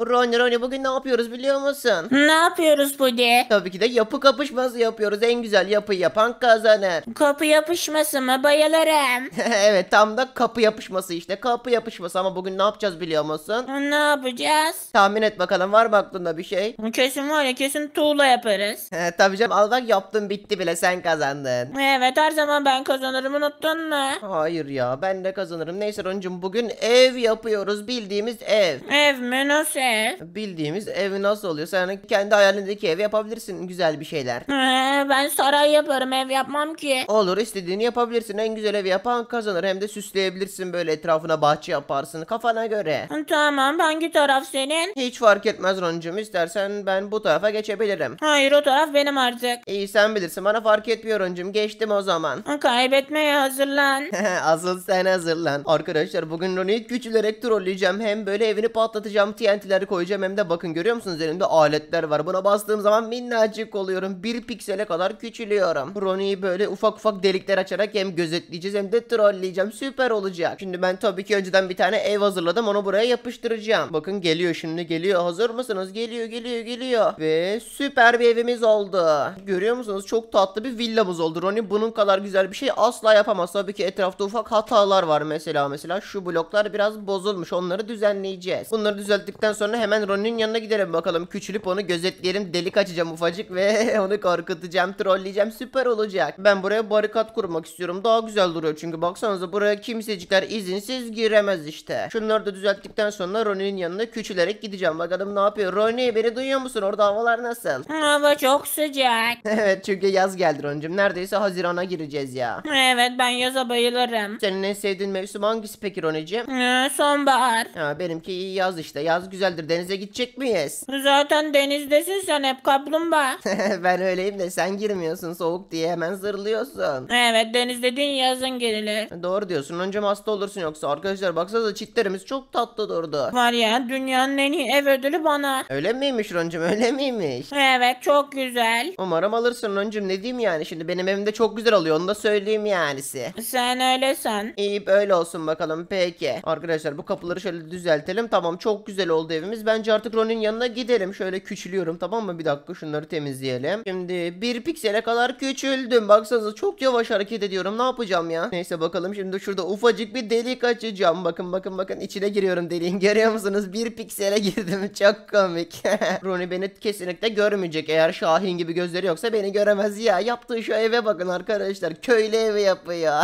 Roni Roni bugün ne yapıyoruz biliyor musun? Ne yapıyoruz Budi? Tabii ki de yapı kapışması yapıyoruz. En güzel yapı yapan kazanır. Kapı yapışması mı? Bayılırım. evet tam da kapı yapışması işte. Kapı yapışması ama bugün ne yapacağız biliyor musun? Ne yapacağız? Tahmin et bakalım var mı aklında bir şey? Kesin var ya kesin tuğla yaparız. Tabii canım al bak yaptın bitti bile sen kazandın. Evet her zaman ben kazanırım unuttun mu? Hayır ya ben de kazanırım. Neyse Ronicim bugün ev yapıyoruz. Bildiğimiz ev. Ev mi? Nasıl ev? Bildiğimiz ev nasıl oluyor? Sen kendi hayalindeki ev yapabilirsin güzel bir şeyler. Ee, ben saray yaparım ev yapmam ki. Olur istediğini yapabilirsin. En güzel evi yapan kazanır. Hem de süsleyebilirsin böyle etrafına bahçe yaparsın kafana göre. Tamam hangi taraf senin? Hiç fark etmez Roncum. istersen ben bu tarafa geçebilirim. Hayır o taraf benim artık. İyi sen bilirsin bana fark etmiyor Roncum. Geçtim o zaman. Kaybetmeye hazırlan. Asıl sen hazırlan. Arkadaşlar bugün Ronnie'yi küçülerek trolleyeceğim. Hem böyle evini patlatacağım TNT'ler renkleri koyacağım hem de bakın görüyor musunuz elimde aletler var. Buna bastığım zaman minnacık oluyorum. Bir piksele kadar küçülüyorum. Ronnie'yi böyle ufak ufak delikler açarak hem gözetleyeceğiz hem de trolleyeceğim. Süper olacak. Şimdi ben tabii ki önceden bir tane ev hazırladım. Onu buraya yapıştıracağım. Bakın geliyor şimdi geliyor. Hazır mısınız? Geliyor geliyor geliyor. Ve süper bir evimiz oldu. Görüyor musunuz? Çok tatlı bir villamız oldu. Ronnie bunun kadar güzel bir şey asla yapamaz. Tabii ki etrafta ufak hatalar var mesela. Mesela şu bloklar biraz bozulmuş. Onları düzenleyeceğiz. Bunları düzelttikten sonra sonra hemen Ron'un yanına giderim bakalım. Küçülüp onu gözetleyelim. Delik açacağım ufacık ve onu korkutacağım, trolleyeceğim. Süper olacak. Ben buraya barikat kurmak istiyorum. Daha güzel duruyor çünkü baksanıza buraya kimsecikler izinsiz giremez işte. Şunları da düzelttikten sonra Ron'un yanına küçülerek gideceğim. Bakalım ne yapıyor. Ronnie beni duyuyor musun? Orada havalar nasıl? Hmm, hava çok sıcak. evet çünkü yaz geldi Ron'cum. Neredeyse Haziran'a gireceğiz ya. Evet ben yaza bayılırım. Senin en sevdiğin mevsim hangisi peki Ronnie'cim? Ee, hmm, sonbahar. Ha, benimki yaz işte. Yaz güzel güzeldir. Denize gidecek miyiz? Zaten denizdesin sen hep kaplumbağa. ben öyleyim de sen girmiyorsun soğuk diye hemen zırlıyorsun. Evet deniz dediğin yazın girilir. Doğru diyorsun. Önce hasta olursun yoksa. Arkadaşlar baksanıza çitlerimiz çok tatlı durdu. Var ya dünyanın en iyi ev ödülü bana. Öyle miymiş Roncum öyle miymiş? Evet çok güzel. Umarım alırsın Roncum ne diyeyim yani şimdi benim evimde çok güzel oluyor onu da söyleyeyim yanisi. Sen öylesen. İyi böyle olsun bakalım peki. Arkadaşlar bu kapıları şöyle düzeltelim tamam çok güzel oldu ev görevimiz. Bence artık Roni'nin yanına gidelim. Şöyle küçülüyorum tamam mı? Bir dakika şunları temizleyelim. Şimdi bir piksele kadar küçüldüm. Baksanıza çok yavaş hareket ediyorum. Ne yapacağım ya? Neyse bakalım şimdi şurada ufacık bir delik açacağım. Bakın bakın bakın içine giriyorum deliğin. Görüyor musunuz? Bir piksele girdim. Çok komik. Ronnie beni kesinlikle görmeyecek. Eğer Şahin gibi gözleri yoksa beni göremez ya. Yaptığı şu eve bakın arkadaşlar. Köylü evi yapıyor.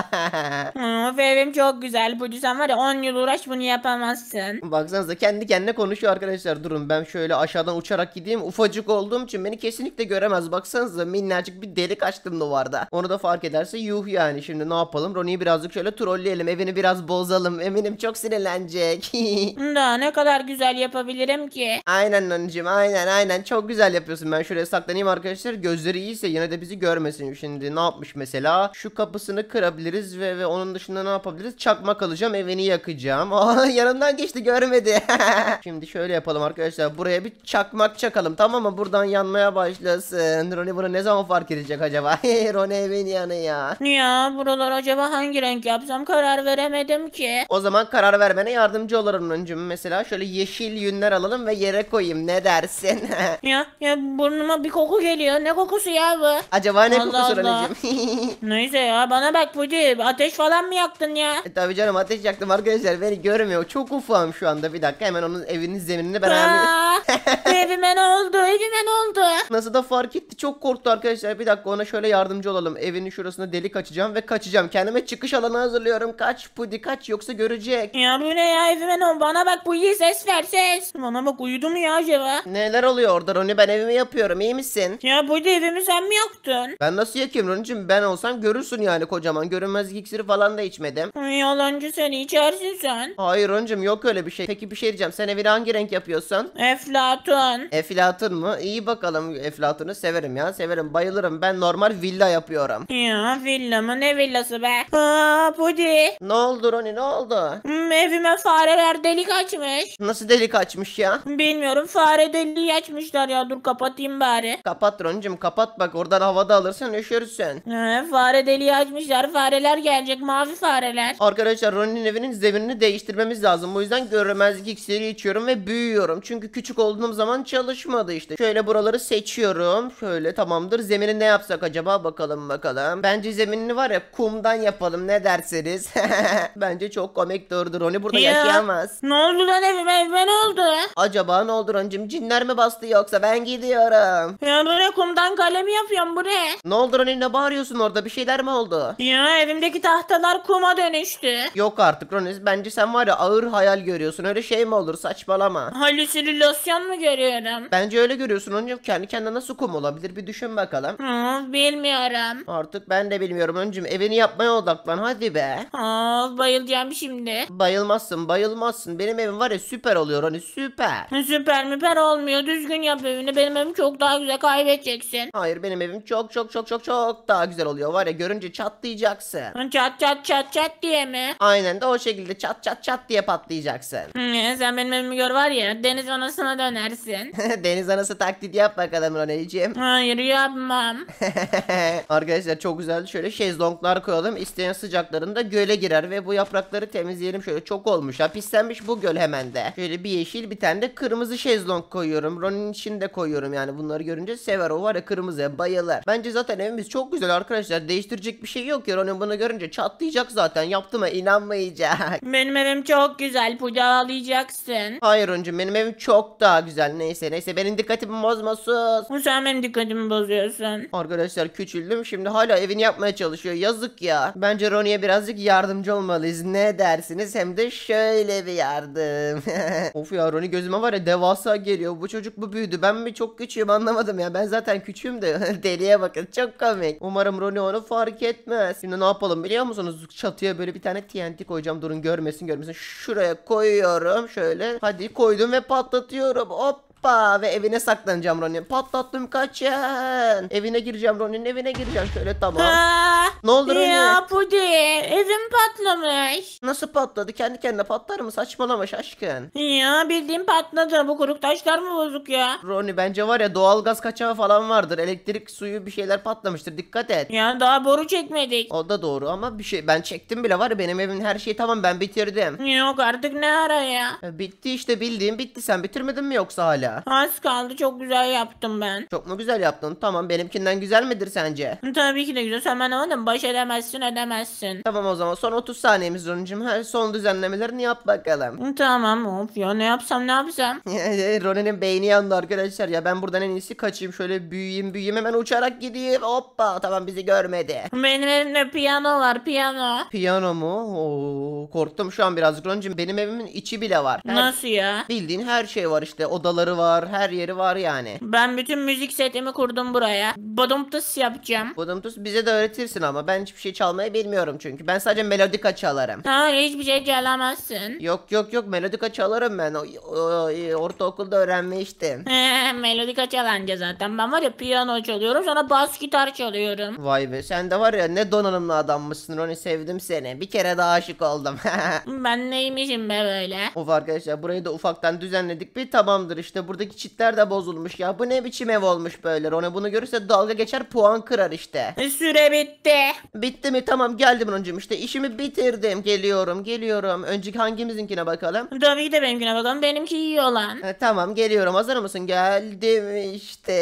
of evim çok güzel. Bu düzen var ya 10 yıl uğraş bunu yapamazsın. Baksanıza kendi kendine konuşuyor arkadaşlar durun ben şöyle aşağıdan uçarak gideyim. Ufacık olduğum için beni kesinlikle göremez. Baksanıza minnacık bir delik açtım duvarda. Onu da fark ederse yuh yani. Şimdi ne yapalım? Ronnie'yi birazcık şöyle trolleyelim. Evini biraz bozalım. Eminim çok sinirlenecek. da ne kadar güzel yapabilirim ki. Aynen Ronnie'cim aynen aynen. Çok güzel yapıyorsun. Ben şuraya saklanayım arkadaşlar. Gözleri iyiyse yine de bizi görmesin. Şimdi ne yapmış mesela? Şu kapısını kırabiliriz ve, ve onun dışında ne yapabiliriz? Çakmak alacağım evini yakacağım. Aa geçti görmedi. Şimdi şöyle Şöyle yapalım arkadaşlar. Buraya bir çakmak çakalım tamam mı? Buradan yanmaya başlasın. Roni bunu ne zaman fark edecek acaba? Roni evin yanı ya. Ya buralar acaba hangi renk yapsam karar veremedim ki. O zaman karar vermene yardımcı olurum Roni'cim. Mesela şöyle yeşil yünler alalım ve yere koyayım. Ne dersin? ya, ya burnuma bir koku geliyor. Ne kokusu ya bu? Acaba ne Allah kokusu Roni'cim? Neyse ya bana bak Fuji. Ateş falan mı yaktın ya? E, tabii canım ateş yaktım arkadaşlar. Beni görmüyor. Çok ufağım şu anda. Bir dakika hemen onun evini zeminini ben ayarlayayım. evime ne oldu? Evime ne oldu? Nasıl da fark etti. Çok korktu arkadaşlar. Bir dakika ona şöyle yardımcı olalım. Evinin şurasında delik açacağım ve kaçacağım. Kendime çıkış alanı hazırlıyorum. Kaç Pudi kaç yoksa görecek. Ya bu ne ya evime ne oldu? Bana bak bu iyi ses ver ses. Bana bak uyudu mu ya acaba? Neler oluyor orada Roni? Ben evimi yapıyorum. İyi misin? Ya Pudi evimi sen mi yaktın? Ben nasıl yakayım Roni'cim? Ben olsam görürsün yani kocaman. Görünmezlik iksiri falan da içmedim. Ay, yalancı seni içersin sen. Hayır Roni'cim yok öyle bir şey. Peki bir şey diyeceğim. Sen evini hangi hangi renk yapıyorsun? Eflatun. Eflatun mu? İyi bakalım Eflatun'u severim ya. Severim bayılırım. Ben normal villa yapıyorum. Ya villa mı? Ne villası be? Aa Pudi. Ne oldu Roni ne oldu? Hmm, evime fareler delik açmış. Nasıl delik açmış ya? Bilmiyorum fare deliği açmışlar ya. Dur kapatayım bari. Kapat Roni'cim kapat bak oradan havada alırsın üşürsün. He, fare deliği açmışlar. Fareler gelecek. Mavi fareler. Arkadaşlar Roni'nin evinin zeminini değiştirmemiz lazım. Bu yüzden görmezlik iksiri içiyorum ve büyüyorum. Çünkü küçük olduğum zaman çalışmadı işte. Şöyle buraları seçiyorum. Şöyle tamamdır. Zemini ne yapsak acaba? Bakalım bakalım. Bence zeminini var ya kumdan yapalım ne dersiniz? Bence çok komik durdur. Onu burada Ya. yaşayamaz. Ne oldu lan evime? Evime ne oldu? Acaba ne oldu Ron'cum? Cinler mi bastı yoksa? Ben gidiyorum. Ya böyle kumdan kalemi yapıyorum bu ne? Ne oldu Roni Ne bağırıyorsun orada? Bir şeyler mi oldu? Ya evimdeki tahtalar kuma dönüştü. Yok artık Roni Bence sen var ya ağır hayal görüyorsun. Öyle şey mi olur? ama. Halüsinasyon mu görüyorum? Bence öyle görüyorsun Önce kendi kendine nasıl kum olabilir bir düşün bakalım. Of bilmiyorum. Artık ben de bilmiyorum Öncüm evini yapmaya odaklan hadi be. Of bayılacağım şimdi. Bayılmazsın bayılmazsın benim evim var ya süper oluyor hani süper. Süper müper olmuyor düzgün yap evini benim evim çok daha güzel kaybedeceksin. Hayır benim evim çok çok çok çok çok daha güzel oluyor var ya görünce çatlayacaksın. Çat çat çat çat diye mi? Aynen de o şekilde çat çat çat diye patlayacaksın. Hı, sen benim evimi gör var ya deniz anasına dönersin. Deniz anası taklit yap bakalım Ronelciğim. Hayır yapmam. Arkadaşlar çok güzel şöyle şezlonglar koyalım. İsteyen sıcaklarında göle girer ve bu yaprakları temizleyelim. Şöyle çok olmuş ha pislenmiş bu göl hemen de. Şöyle bir yeşil bir tane de kırmızı şezlong koyuyorum. Ronin için de koyuyorum yani bunları görünce sever o var ya kırmızıya bayılır. Bence zaten evimiz çok güzel arkadaşlar. Değiştirecek bir şey yok ya Ronin bunu görünce çatlayacak zaten. Yaptığıma inanmayacak. Benim evim çok güzel. Pucalayacaksın. Hayır Meron'cum benim evim çok daha güzel. Neyse neyse benim dikkatimi bozmasız. sus. Sen benim dikkatimi bozuyorsun. Arkadaşlar küçüldüm şimdi hala evini yapmaya çalışıyor. Yazık ya. Bence Ronnie'ye birazcık yardımcı olmalıyız. Ne dersiniz? Hem de şöyle bir yardım. of ya Ronnie gözüme var ya devasa geliyor. Bu çocuk bu büyüdü. Ben mi çok küçüğüm anlamadım ya. Ben zaten küçüğüm de. Deliye bakın. Çok komik. Umarım Ronnie onu fark etmez. Şimdi ne yapalım biliyor musunuz? Çatıya böyle bir tane TNT koyacağım. Durun görmesin görmesin. Şuraya koyuyorum. Şöyle. Hadi koydum ve patlatıyorum. Hop Hoppa ve evine saklanacağım Ronin. Patlattım kaçın. Evine gireceğim Ronin evine gireceğim. Şöyle tamam. ne oldu Ronin? Ya Pudin evim patlamış. Nasıl patladı? Kendi kendine patlar mı? Saçmalama şaşkın. Ya bildiğim patladı. Bu kuruk taşlar mı bozuk ya? Ronin bence var ya doğalgaz kaçağı falan vardır. Elektrik suyu bir şeyler patlamıştır. Dikkat et. Ya daha boru çekmedik. O da doğru ama bir şey ben çektim bile var ya benim evin her şeyi tamam ben bitirdim. Yok artık ne ara ya? Bitti işte bildiğim bitti. Sen bitirmedin mi yoksa hala? ya. Az kaldı çok güzel yaptım ben. Çok mu güzel yaptın? Tamam benimkinden güzel midir sence? Tabii ki de güzel. Sen bana madem baş edemezsin edemezsin. Tamam o zaman son 30 saniyemiz Ronin'cim. Her son düzenlemelerini yap bakalım. Tamam of ya ne yapsam ne yapsam. Ronin'in beyni yandı arkadaşlar ya. Ben buradan en iyisi kaçayım. Şöyle büyüyeyim büyüyeyim hemen uçarak gideyim. Hoppa tamam bizi görmedi. Benim evimde piyano var piyano. Piyano mu? Oo, korktum şu an birazcık Ronin'cim. Benim evimin içi bile var. Her, Nasıl ya? Bildiğin her şey var işte. Odaları var. Her yeri var yani. Ben bütün müzik setimi kurdum buraya. Badumtus yapacağım. Budumtus bize de öğretirsin ama ben hiçbir şey çalmayı bilmiyorum çünkü. Ben sadece melodika çalarım. Hayır hiçbir şey çalamazsın. Yok yok yok melodika çalarım ben. O, o- e, ortaokulda öğrenmiştim. Ee, Melodika çalınca zaten. Ben var ya piyano çalıyorum sonra bas gitar çalıyorum. Vay be sen de var ya ne donanımlı adammışsın Roni sevdim seni. Bir kere daha aşık oldum. Ben neymişim be böyle? of arkadaşlar burayı da ufaktan düzenledik bir tamamdır işte buradaki çitler de bozulmuş ya. Bu ne biçim ev olmuş böyle. Rona bunu görürse dalga geçer puan kırar işte. E, süre bitti. Bitti mi? Tamam geldim Ronacığım işte işimi bitirdim. Geliyorum geliyorum. Önce hangimizinkine bakalım? davide de benimkine bakalım. Benimki iyi olan. E, tamam geliyorum. Hazır mısın? Geldim işte.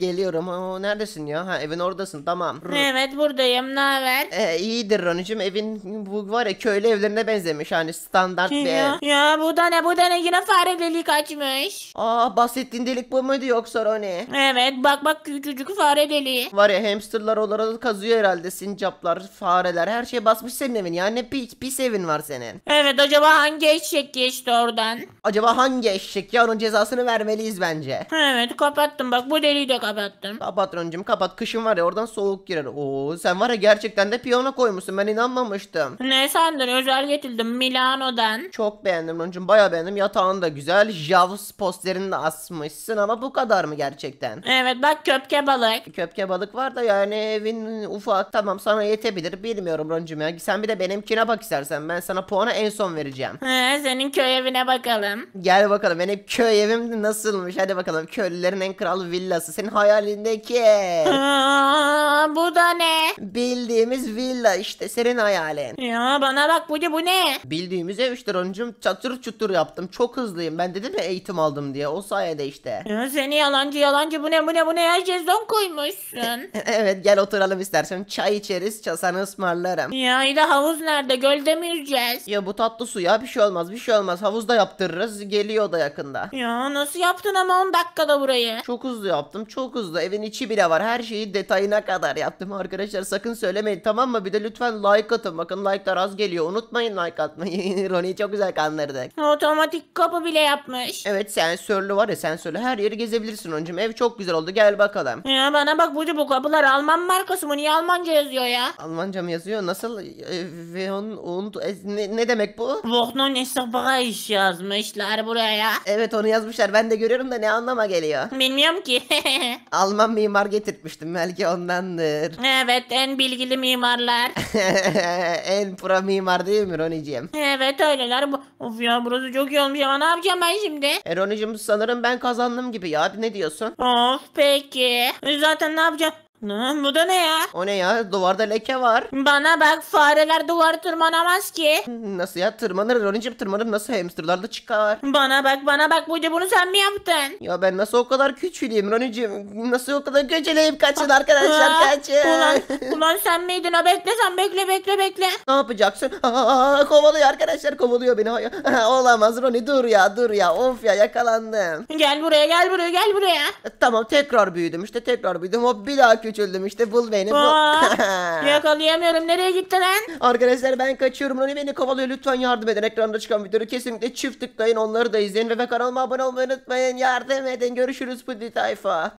geliyorum. Oo, neredesin ya? Ha evin oradasın. Tamam. Evet buradayım. Ne haber? E, iyidir Ronacığım. Evin bu var ya köylü evlerine benzemiş. Hani standart bir Ya, ya bu da ne bu da ne? Yine fare delik açmış. Aa Aa bahsettiğin delik bu muydu yoksa Roni? Evet bak bak küçücük fare deliği. Var ya hamsterlar olarak kazıyor herhalde sincaplar, fareler her şey basmış senin evin. Yani pis, pis evin var senin. Evet acaba hangi eşek geçti oradan? Acaba hangi eşek ya onun cezasını vermeliyiz bence. Evet kapattım bak bu deliği de kapattım. Kapat Roncum kapat kışın var ya oradan soğuk girer. Oo sen var ya gerçekten de piyano koymuşsun ben inanmamıştım. Ne sandın özel getirdim Milano'dan. Çok beğendim Roncum baya beğendim yatağın da güzel. Javs posterin de asmışsın ama bu kadar mı gerçekten? Evet bak köpke balık. Köpke balık var da yani evin ufak tamam sana yetebilir bilmiyorum Roncum ya. Sen bir de benimkine bak istersen ben sana puanı en son vereceğim. He, senin köy evine bakalım. Gel bakalım benim köy evim nasılmış hadi bakalım köylülerin en kral villası senin hayalindeki. Aa, bu da ne? Bildiğimiz villa işte senin hayalin. Ya bana bak Bucu bu ne? Bildiğimiz ev işte Roncum çatır çutur yaptım çok hızlıyım ben dedim ya eğitim aldım diye o sayede işte. Ya seni yalancı yalancı bu ne bu ne bu ne ya şezlong koymuşsun. evet gel oturalım istersen çay içeriz sana ısmarlarım. Ya iyi de havuz nerede gölde mi yüzeceğiz? Ya bu tatlı su ya bir şey olmaz bir şey olmaz havuzda yaptırırız geliyor da yakında. Ya nasıl yaptın ama 10 dakikada burayı? Çok hızlı yaptım çok hızlı evin içi bile var her şeyi detayına kadar yaptım arkadaşlar sakın söylemeyin tamam mı bir de lütfen like atın bakın like'lar az geliyor unutmayın like atmayı Ronnie çok güzel kandırdık. Otomatik kapı bile yapmış. Evet sensörlü sensörlü var ya sensörlü her yeri gezebilirsin Oncuğum. Ev çok güzel oldu gel bakalım. Ya bana bak bu bu kapılar Alman markası mı? Niye Almanca yazıyor ya? Almanca mı yazıyor? Nasıl? E, ve on, on, e, ne, ne demek bu? Voknon iş yazmışlar buraya. Evet onu yazmışlar ben de görüyorum da ne anlama geliyor. Bilmiyorum ki. Alman mimar getirtmiştim belki ondandır. Evet en bilgili mimarlar. en pro mimar değil mi Roniciğim? Evet öyleler. Of ya burası çok iyi olmuş ama ne yapacağım ben şimdi? E Ronicim Sanırım ben kazandım gibi ya. Ne diyorsun? Of oh, peki. E, zaten ne yapacağım? Ne, bu da ne ya? O ne ya? Duvarda leke var. Bana bak fareler duvar tırmanamaz ki. Nasıl ya? Tırmanır Ronicim tırmanır nasıl hamsterlar da çıkar. Bana bak bana bak bu bunu sen mi yaptın? Ya ben nasıl o kadar küçüleyim Ronicim? Nasıl o kadar göceleyim? Kaçın arkadaşlar ah, kaçın. Ulan, ulan sen miydin o bekle sen bekle bekle bekle. Ne yapacaksın? Aa, ah, ah, kovalıyor arkadaşlar kovalıyor beni. Olamaz Roni dur ya dur ya of ya yakalandım. Gel buraya gel buraya gel buraya. E, tamam tekrar büyüdüm işte tekrar büyüdüm hop bir daha küçüldüm işte bul beni bul. yakalayamıyorum. Nereye gitti lan? Arkadaşlar ben kaçıyorum. Roni beni kovalıyor. Lütfen yardım edin. Ekranda çıkan videoyu kesinlikle çift tıklayın. Onları da izleyin ve kanalıma abone olmayı unutmayın. Yardım edin. Görüşürüz bu Tayfa.